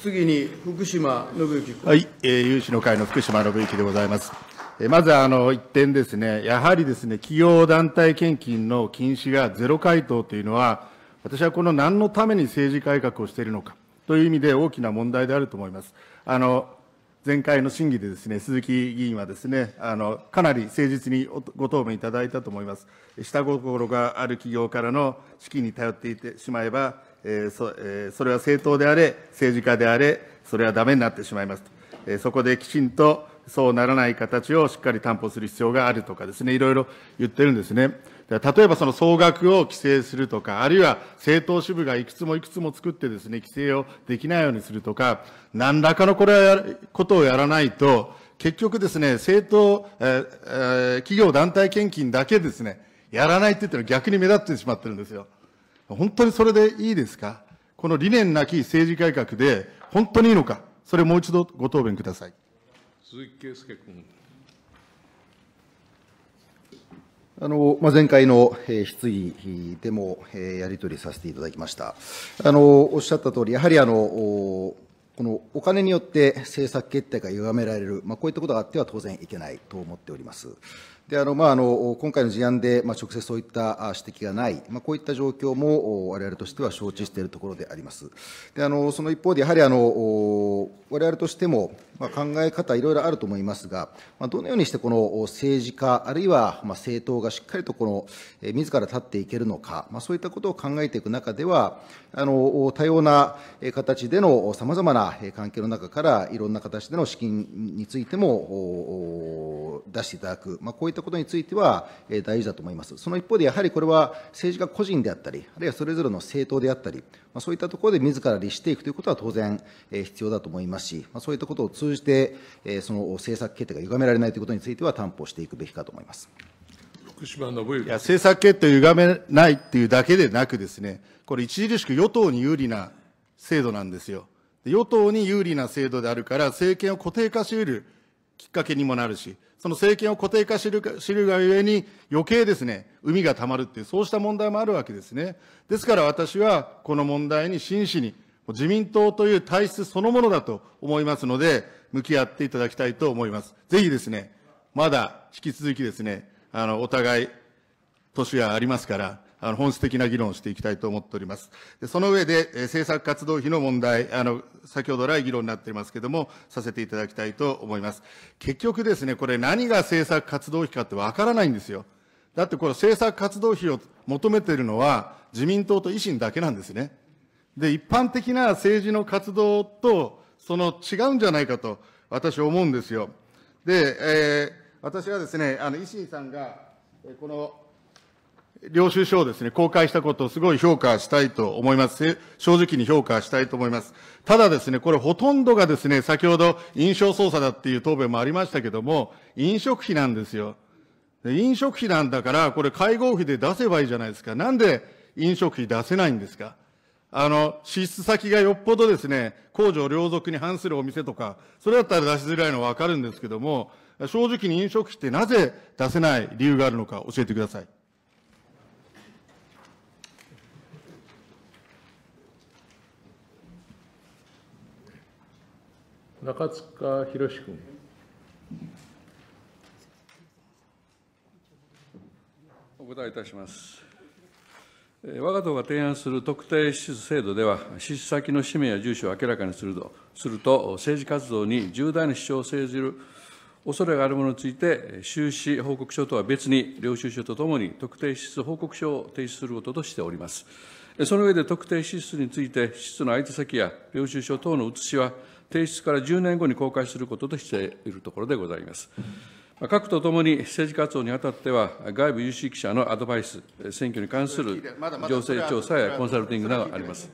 次に福島信之君。はい、えー、有志の会の福島信之でございます。えー、まずあの一点ですね、やはりですね、企業団体献金の禁止がゼロ回答というのは、私はこの何のために政治改革をしているのかという意味で大きな問題であると思います。あの前回の審議でですね、鈴木議員はですね、あの、かなり誠実にご答弁いただいたと思います。下心がある企業からの資金に頼っていてしまえば、えーそえー、それは政党であれ、政治家であれ、それはだめになってしまいますと、えー、そこできちんとそうならない形をしっかり担保する必要があるとかですね、いろいろ言ってるんですね。例えばその総額を規制するとか、あるいは政党支部がいくつもいくつも作ってですね、規制をできないようにするとか、何らかのこれはやることをやらないと、結局ですね、政党、えー、え企業団体献金だけですね、やらないって言ってる逆に目立ってしまってるんですよ。本当にそれでいいですかこの理念なき政治改革で本当にいいのか、それもう一度ご答弁ください。鈴木圭介君。あのまあ、前回の、え質疑でも、えやり取りさせていただきました。あのおっしゃった通り、やはりあのこのお金によって政策決定が歪められる、まあ、こういったことがあっては当然いけないと思っております。であのまあ、あの今回の事案で、まあ、直接そういった指摘がない、まあ、こういった状況もわれわれとしては承知しているところであります。であのその一方で、やはりあのわれわれとしても、まあ、考え方、いろいろあると思いますが、まあ、どのようにしてこの政治家、あるいはまあ政党がしっかりとこの、えー、自ら立っていけるのか、まあ、そういったことを考えていく中では、あの多様な形でのさまざまな関係の中から、いろんな形での資金についても出していただく、まあ、こういったったことについては、え大事だと思います。その一方で、やはりこれは政治家個人であったり、あるいはそれぞれの政党であったり、まあ、そういったところで自ら律していくということは当然え必要だと思いますし、まあ、そういったことを通じて、えその政策決定が歪められないということについては担保していくべきかと思います。福島信いや政策決定を歪めないっていうだけでなくですね、これ著しく与党に有利な制度なんですよ。与党に有利な制度であるから、政権を固定化しうるきっかけにもなるし、その政権を固定化する知るがゆえに、余計ですね、海が溜まるっていう、そうした問題もあるわけですね。ですから私は、この問題に真摯に、自民党という体質そのものだと思いますので、向き合っていただきたいと思います。ぜひですね、まだ引き続きですね、あの、お互い、年がありますから、あの、本質的な議論をしていきたいと思っております。でその上で、えー、政策活動費の問題、あの、先ほど来議論になっていますけれども、させていただきたいと思います。結局ですね、これ何が政策活動費かってわからないんですよ。だってこれ政策活動費を求めているのは自民党と維新だけなんですね。で、一般的な政治の活動と、その違うんじゃないかと、私思うんですよ。で、えー、私はですね、あの、維新さんが、この、領収書をですね、公開したことをすごい評価したいと思います。正直に評価したいと思います。ただですね、これほとんどがですね、先ほど印象操作だっていう答弁もありましたけども、飲食費なんですよ。飲食費なんだから、これ会合費で出せばいいじゃないですか。なんで飲食費出せないんですかあの、支出先がよっぽどですね、工場両属に反するお店とか、それだったら出しづらいのはわかるんですけども、正直に飲食費ってなぜ出せない理由があるのか教えてください。中塚博君。お答えいたします。我が党が提案する特定支出制度では、支出先の氏名や住所を明らかにすると、すると政治活動に重大な支障を生じる恐れがあるものについて、収支報告書とは別に、領収書とともに特定支出報告書を提出することとしております。その上で特定支出について、支出の相手先や領収書等の写しは、提出から10年後に公開することとしているところでございます。各とともに政治活動にあたっては、外部有識者のアドバイス、選挙に関する情勢調査やコンサルティングなどあります。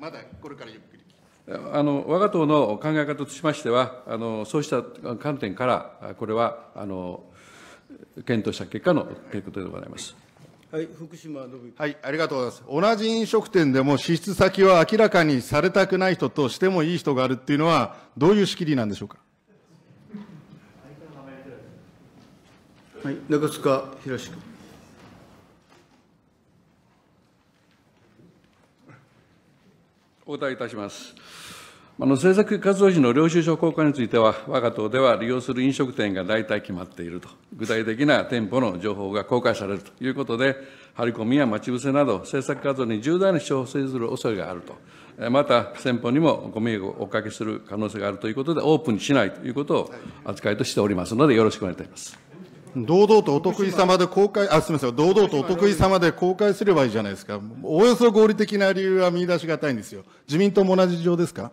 まだこれからゆっくりあの我が党の考え方としましては、あのそうした観点から、これはあの検討した結果のといことでございます。はい、福島信はい、ありがとうございます。同じ飲食店でも支出先は明らかにされたくない人としてもいい人があるっていうのは、どういう仕切りなんでしょうか。はい、中塚宏君。お答えいたします。あの政策活動費の領収書公開については、我が党では利用する飲食店が大体決まっていると、具体的な店舗の情報が公開されるということで、張り込みや待ち伏せなど、政策活動に重大な支障を生ずる恐れがあると、また先方にもご迷惑をおかけする可能性があるということで、オープンにしないということを扱いとしておりますので、よろしくお願いいたします。堂々とお得意様で公開、あ、すみません、堂々とお得意様で公開すればいいじゃないですか。およそ合理的な理由は見出しがたいんですよ。自民党も同じ事情ですか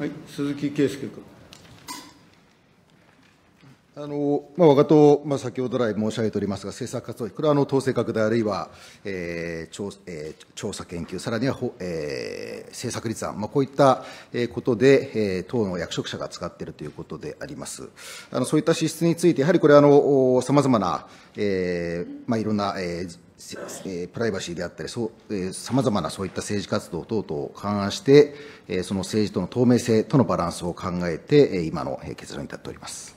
はい、鈴木圭介君。あのまあ、我が党、まあ、先ほど来申し上げておりますが、政策活動費、これはあの統制拡大、あるいは、えー調えー、調査研究、さらには、ほ、えー、政策立案、まあ、こういったことで、えー、党の役職者が使っているということであります。あのそういった支出について、やはりこれはさまざまな、えーまあ、いろんな、えーえプライバシーであったり、さまざまなそういった政治活動等々を勘案して、えその政治との透明性とのバランスを考えて、え今の結論に立っております。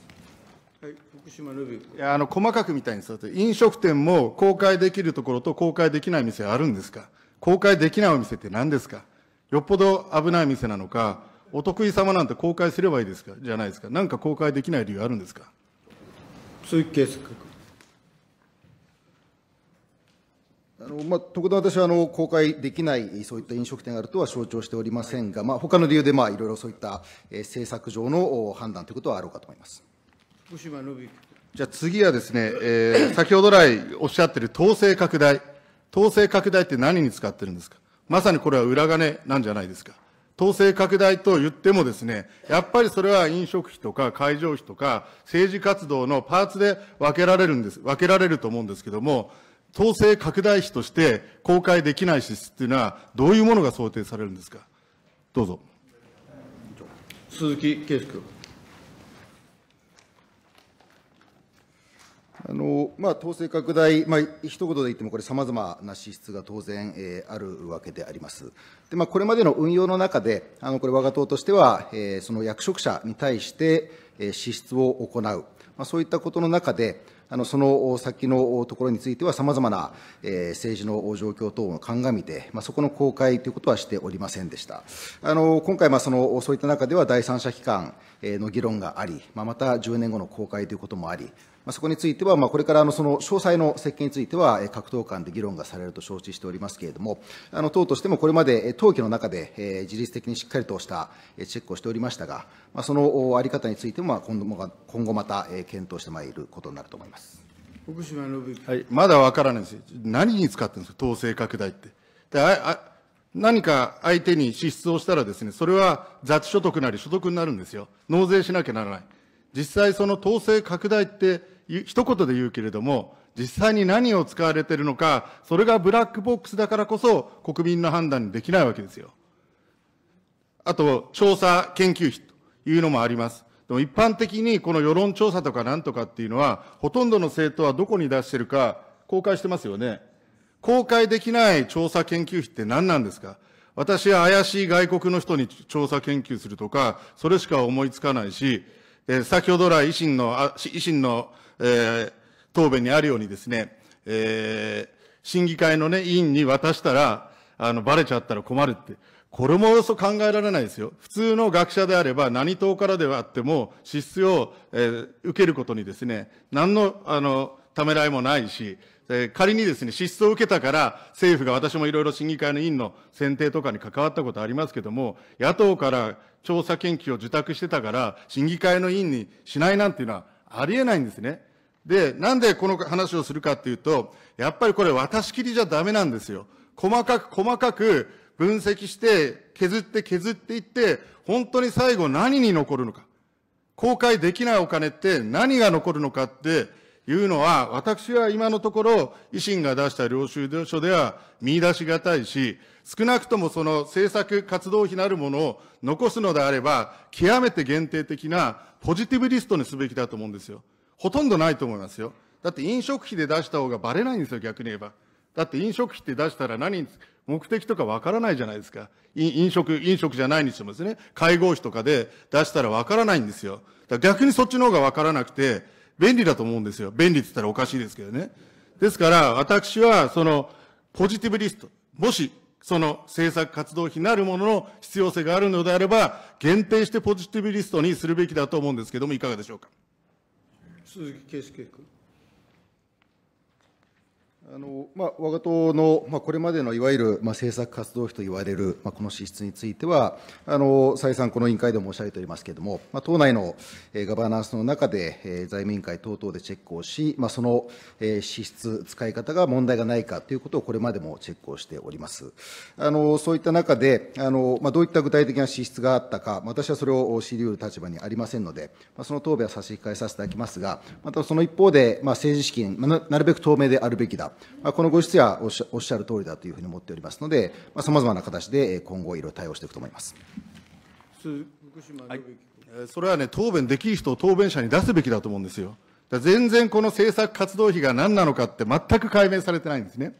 いやあの細かくみたいんでって、飲食店も公開できるところと公開できない店あるんですか、公開できないお店って何ですか、よっぽど危ない店なのか、お得意様なんて公開すればいいですかじゃないですか、なんか公開できない理由あるんですか。鈴木あのまあ、特段私はあの公開できないそういった飲食店があるとは承知をしておりませんが、まあ他の理由でまあいろいろそういった、え政策上の判断ということはあろうかと思います。福島伸之じゃあ次はですね、えー、先ほど来おっしゃってる統制拡大、統制拡大って何に使ってるんですか、まさにこれは裏金なんじゃないですか。統制拡大と言ってもですね、やっぱりそれは飲食費とか会場費とか政治活動のパーツで分けられるんです、分けられると思うんですけども、統制拡大費として公開できない支出というのは、どういうものが想定されるんですか。どうぞ鈴木圭君。あのまあ、統制拡大、まあ一言で言っても、これ、さまざまな支出が当然、えー、あるわけであります。でまあ、これまでの運用の中で、あのこれ、我が党としては、えー、その役職者に対して、えー、支出を行う、まあ、そういったことの中で、あのその先のところについては、さまざまな、え政治の状況等を鑑みて、まあ、そこの公開ということはしておりませんでした。あの今回、まあその、そういった中では、第三者機関の議論があり、まあ、また10年後の公開ということもあり、まあ、そこについては、まあ、これからあのその詳細の設計については、各党間で議論がされると承知しておりますけれども、あの党としてもこれまで党規の中で、えー、自律的にしっかりとしたチェックをしておりましたが、まあ、そのあり方についても、まあ、今度も今後また検討してまいることになると思います。福島信之、はい、まだ分からないです何に使ってるんですか、統制拡大って。でああ何か相手に支出をしたらですね、それは雑所得なり所得になるんですよ。納税しなきゃならない。実際その統制拡大って一言で言うけれども、実際に何を使われているのか、それがブラックボックスだからこそ国民の判断にできないわけですよ。あと、調査研究費というのもあります。でも一般的にこの世論調査とかなんとかっていうのは、ほとんどの政党はどこに出してるか公開してますよね。公開できない調査研究費って何なんですか私は怪しい外国の人に調査研究するとか、それしか思いつかないし、えー、先ほど来維新の、あ維新の、えー、答弁にあるようにですね、えー、審議会のね、委員に渡したら、あの、ばれちゃったら困るって。これもおよそ考えられないですよ。普通の学者であれば、何党からではあっても、支出を、えー、受けることにですね、何の、あの、ためらいもないし、えー、仮にですね、失踪を受けたから、政府が私もいろいろ審議会の委員の選定とかに関わったことありますけども、野党から調査研究を受託してたから、審議会の委員にしないなんていうのはありえないんですね。で、なんでこの話をするかっていうと、やっぱりこれ渡しきりじゃダメなんですよ。細かく細かく分析して、削って削っていって、本当に最後何に残るのか。公開できないお金って何が残るのかって、いうのは、私は今のところ、維新が出した領収書では見出しがたいし、少なくともその政策活動費なるものを残すのであれば、極めて限定的なポジティブリストにすべきだと思うんですよ。ほとんどないと思いますよ。だって飲食費で出した方がばれないんですよ、逆に言えば。だって飲食費って出したら何、目的とかわからないじゃないですか。飲食、飲食じゃないにしてもですね、会合費とかで出したらわからないんですよ。だ逆にそっちの方がわからなくて、便利だと思うんですよ。便利って言ったらおかしいですけどね。ですから、私は、その、ポジティブリスト、もし、その政策活動費なるものの必要性があるのであれば、限定してポジティブリストにするべきだと思うんですけども、いかがでしょうか。鈴木圭介君。あのまあ、我が党の、まあ、これまでのいわゆる、まあ、政策活動費といわれる、まあ、この支出については、あの再三、この委員会でも申し上げておりますけれども、まあ、党内の、えー、ガバナンスの中で、えー、財務委員会等々でチェックをし、まあ、その、えー、支出、使い方が問題がないかということを、これまでもチェックをしております。あのそういった中であの、まあ、どういった具体的な支出があったか、私はそれを知りうる立場にありませんので、まあ、その答弁は差し控えさせていただきますが、またその一方で、まあ、政治資金、まあ、なるべく透明であるべきだ。まあ、このご質はおっしゃる通りだというふうに思っておりますので、さまざ、まな形で今後、いろいろ対応していくと思います。はい、それはね、答弁できる人を答弁者に出すべきだと思うんですよ。全然この政策活動費が何なのかって全く解明されてないんですね。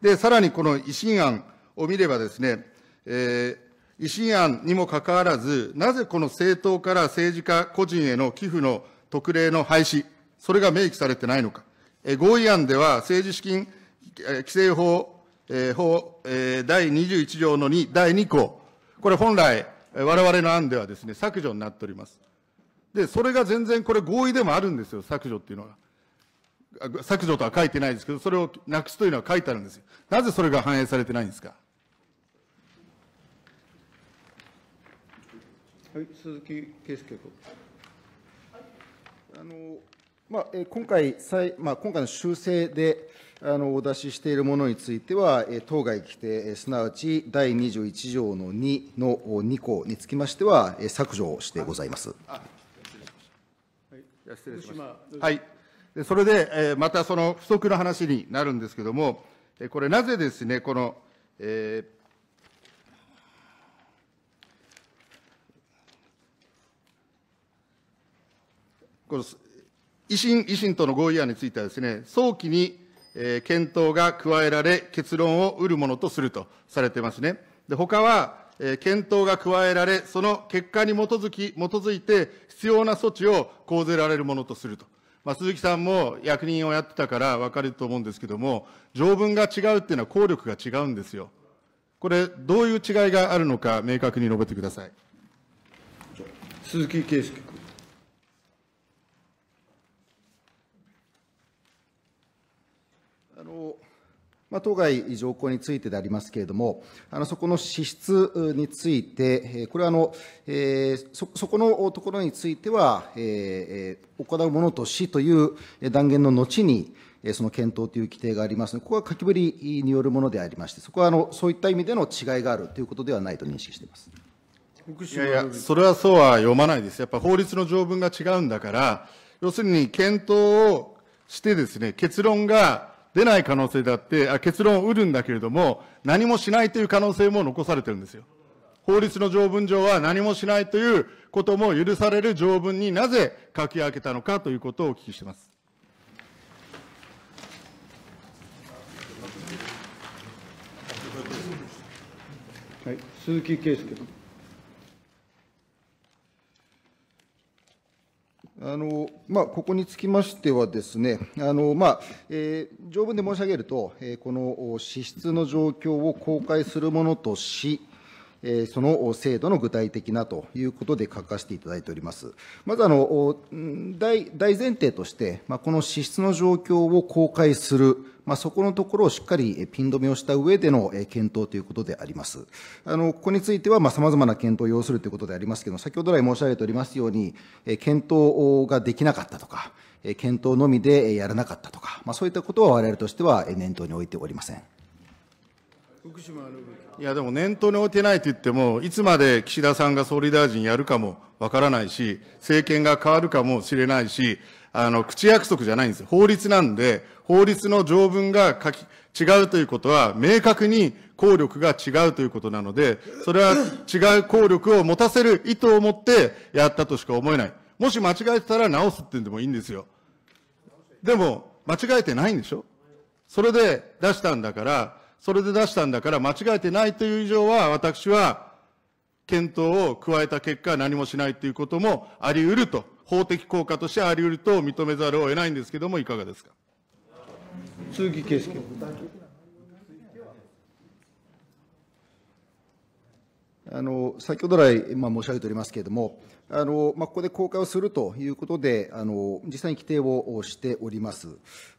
で、さらにこの維新案を見ればですね、えー、維新案にもかかわらず、なぜこの政党から政治家個人への寄付の特例の廃止、それが明記されてないのか。合意案では、政治資金規正法法第21条の2、第2項、これ本来、われわれの案ではですね、削除になっております。で、それが全然これ合意でもあるんですよ、削除っていうのは。削除とは書いてないですけど、それをなくすというのは書いてあるんですよ。なぜそれが反映されてないんですか。はい、鈴木圭介君。あのまあ、今回、まあ、今回の修正であのお出ししているものについては、当該規定、すなわち第21条の2の2項につきましては、削除してございます。はい、失礼しました。はい、それで、またその不足の話になるんですけれども、これ、なぜですね、この、えーこの維新、維新との合意案についてはですね、早期に、えー、検討が加えられ、結論を得るものとするとされてますね。で、他は、えー、検討が加えられ、その結果に基づき、基づいて必要な措置を講ぜられるものとすると。まあ、鈴木さんも役人をやってたから分かると思うんですけども、条文が違うっていうのは効力が違うんですよ。これ、どういう違いがあるのか、明確に述べてください。鈴木圭介君。のまあ、当該条項についてでありますけれども、あのそこの支出について、これはあの、えー、そそこのところについては、えー、行うものとしという断言の後に、その検討という規定がありますので、ここは書きぶりによるものでありまして、そこはあのそういった意味での違いがあるということではないと認識しています。いやいや、それはそうは読まないです。やっぱ法律の条文が違うんだから、要するに検討をしてですね、結論が出ない可能性だって、あ結論を得るんだけれども、何もしないという可能性も残されてるんですよ。法律の条文上は何もしないということも許される条文になぜ書き上げたのかということをお聞きしています。はい、鈴木圭介君。まあ、ここにつきましてはですね、あのまあえー、条文で申し上げると、えー、この支出の状況を公開するものとし、その制度の具体的なということで書かせていただいております。まずあの大前提として、まこの支出の状況を公開する、まそこのところをしっかりピン止めをした上での検討ということであります。あのここについては、まざ様々な検討を要するということでありますけれども、先ほど来申し上げておりますように、検討ができなかったとか、検討のみでやらなかったとか、まそういったことは我々としては念頭に置いておりません。福島いや、でも念頭に置いてないと言っても、いつまで岸田さんが総理大臣やるかもわからないし、政権が変わるかもしれないし、あの、口約束じゃないんです。法律なんで、法律の条文が書き、違うということは、明確に効力が違うということなので、それは違う効力を持たせる意図を持ってやったとしか思えない。もし間違えてたら直すって言うんでもいいんですよ。でも、間違えてないんでしょそれで出したんだから、それで出したんだから間違えてないという以上は、私は検討を加えた結果何もしないということもあり得ると、法的効果としてあり得ると認めざるを得ないんですけれども、いかがですか。鈴木圭介あの先ほど来、まあ、申し上げておりますけれども、あのまあ、ここで公開をするということで、あの実際に規定をしております。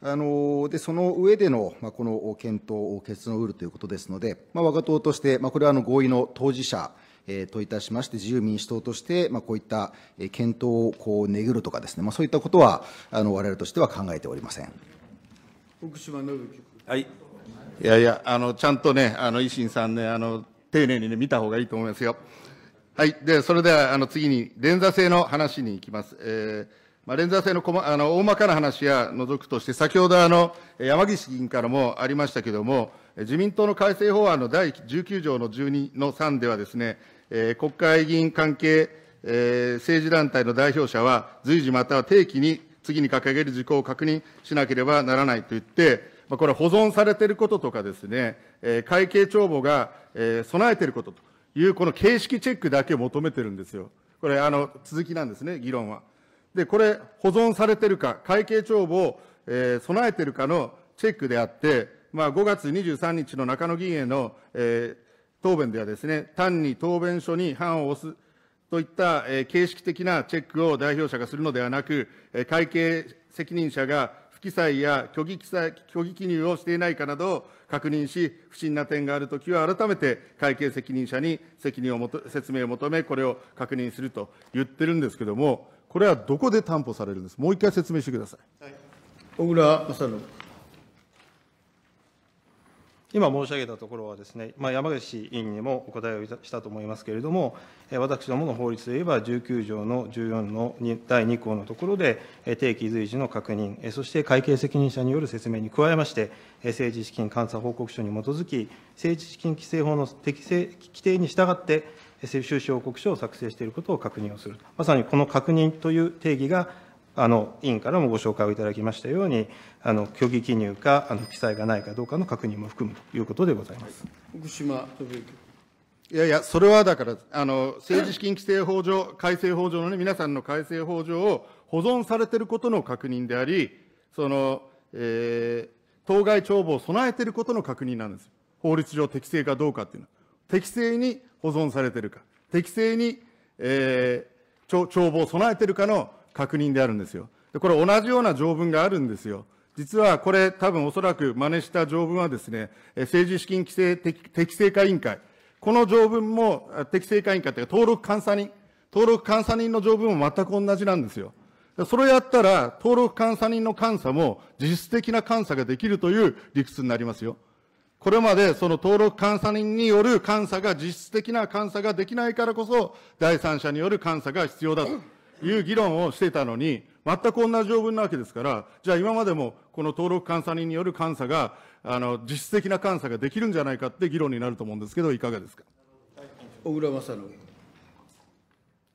あのでその上での、まあ、この検討を結論を得るということですので、まあ、我が党として、まあ、これはあの合意の当事者、えー、といたしまして、自由民主党として、まあ、こういった検討をこう巡るとかですね、まあ、そういったことはあの我々としては考えておりません。福島信はいいやいや、あのちゃんとね、あの維新さんね、あの丁寧に、ね、見た方がいいと思いますよ。はい。で、それでは、あの、次に、連座性の話に行きます。えー、まあ、連座性のこ、ま、あの、大まかな話は除くとして、先ほど、あの、山岸議員からもありましたけども、自民党の改正法案の第19条の12の3ではですね、えー、国会議員関係、えー、政治団体の代表者は、随時または定期に次に掲げる事項を確認しなければならないと言って、これ、保存されていることとかですね、会計帳簿が備えていることという、この形式チェックだけを求めてるんですよ。これ、あの、続きなんですね、議論は。で、これ、保存されてるか、会計帳簿を、えー、備えてるかのチェックであって、まあ、5月23日の中野議員への、えー、答弁ではですね、単に答弁書に判を押すといった、えー、形式的なチェックを代表者がするのではなく、えー、会計責任者が記載や虚偽記載虚偽記入をしていないかなどを確認し、不審な点があるときは改めて会計責任者に責任をもと説明を求め、これを確認すると言ってるんですけれども、これはどこで担保されるんですもう一回説明してください。はい、小倉正信今申し上げたところはですね、まあ、山口委員にもお答えをしたと思いますけれども、私どもの法律でいえば、19条の14の第2項のところで、定期随時の確認、そして会計責任者による説明に加えまして、政治資金監査報告書に基づき、政治資金規正法の適正規定に従って、収支報告書を作成していることを確認をする、まさにこの確認という定義があの委員からもご紹介をいただきましたように、あの虚偽記入かあの記載がないかどうかの確認も含むということでございます。福島いやいや、それはだから、あの政治資金規正法上、改正法上のね、皆さんの改正法上を保存されていることの確認であり、その、えー、当該帳簿を備えていることの確認なんです。法律上適正かどうかっていうのは。適正に保存されているか、適正に、えー、帳簿を備えているかの確認であるんですよ。でこれ同じような条文があるんですよ。実はこれ多分おそらく真似した条文はですね、政治資金規制適正化委員会。この条文も適正化委員会というか登録監査人。登録監査人の条文も全く同じなんですよ。それやったら、登録監査人の監査も実質的な監査ができるという理屈になりますよ。これまでその登録監査人による監査が実質的な監査ができないからこそ、第三者による監査が必要だという議論をしていたのに、全く同じ条文なわけですから、じゃあ今までもこの登録監査人による監査が、あの、実質的な監査ができるんじゃないかって議論になると思うんですけど、いかがですか。小倉正信。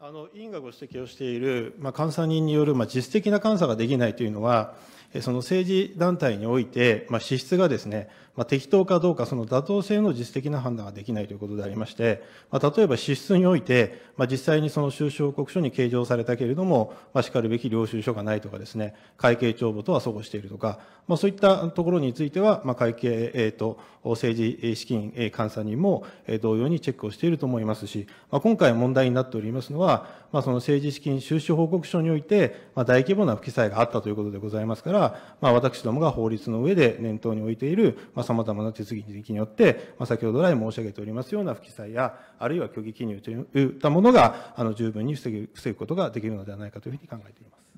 あの委員がご指摘をしている、まあ、監査人による、まあ、実質的な監査ができないというのは、その政治団体において、まあ、資質がですね、まあ、適当かどうか、その妥当性の実質的な判断ができないということでありまして、まあ、例えば資質において、まあ、実際にその収支報告書に計上されたけれども、まあ、しかるべき領収書がないとかですね、会計帳簿とは相互しているとか、まあ、そういったところについては、まあ、会計、えーと、政治資金監査人も同様にチェックをしていると思いますし、まあ、今回問題になっておりますのは、は、まあ、その政治資金収支報告書において、まあ、大規模な不記載があったということでございますから、まあ、私どもが法律の上で念頭に置いている、まあ、様々な手続きによって、まあ、先ほど来申し上げておりますような不記載や、あるいは虚偽記入といったものが、あの、十分に防ぐ、防ぐことができるのではないかというふうに考えています。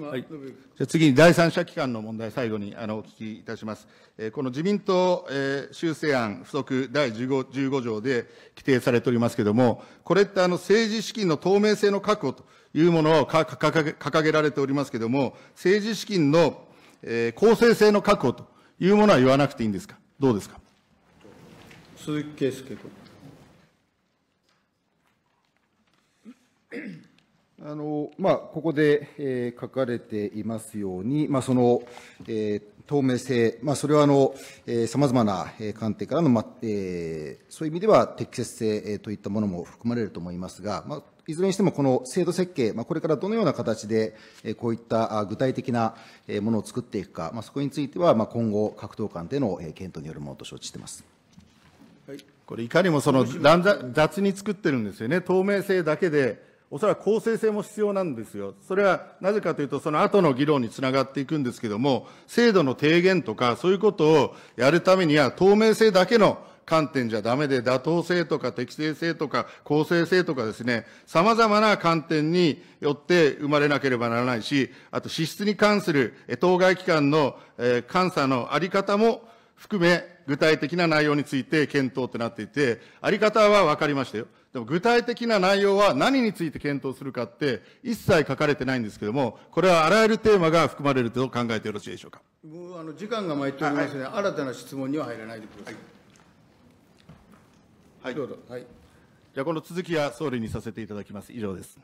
はい、じゃ次に第三者機関の問題、最後にあのお聞きいたします。えー、この自民党、えー、修正案不足第 15, 15条で規定されておりますけれども、これってあの政治資金の透明性の確保というものを掲げられておりますけれども、政治資金の、えー、公正性の確保というものは言わなくていいんですか、どうですか。鈴木圭介君。あのまあ、ここで、えー、書かれていますように、まあ、その、えー、透明性、まあ、それはさまざまな観点からの、まえー、そういう意味では適切性といったものも含まれると思いますが、まあ、いずれにしてもこの制度設計、まあ、これからどのような形でこういった具体的なものを作っていくか、まあ、そこについては、まあ、今後、各党間での検討によるものと承知しています。これいかにもその雑に作ってるんですよね、透明性だけでおそらく公正性も必要なんですよ。それはなぜかというと、その後の議論につながっていくんですけども、制度の提言とか、そういうことをやるためには、透明性だけの観点じゃダメで、妥当性とか適正性とか公正性とかですね、様々な観点によって生まれなければならないし、あと支出に関する当該機関の監査のあり方も含め、具体的な内容について検討となっていて、あり方は分かりましたよ。でも具体的な内容は何について検討するかって一切書かれてないんですけども、これはあらゆるテーマが含まれると考えてよろしいでしょうか。もうあの時間が参っておりますの、ね、で、はい、新たな質問には入らないでください。はい、はい、どうぞ。はい。じゃあこの続きは総理にさせていただきます。以上です。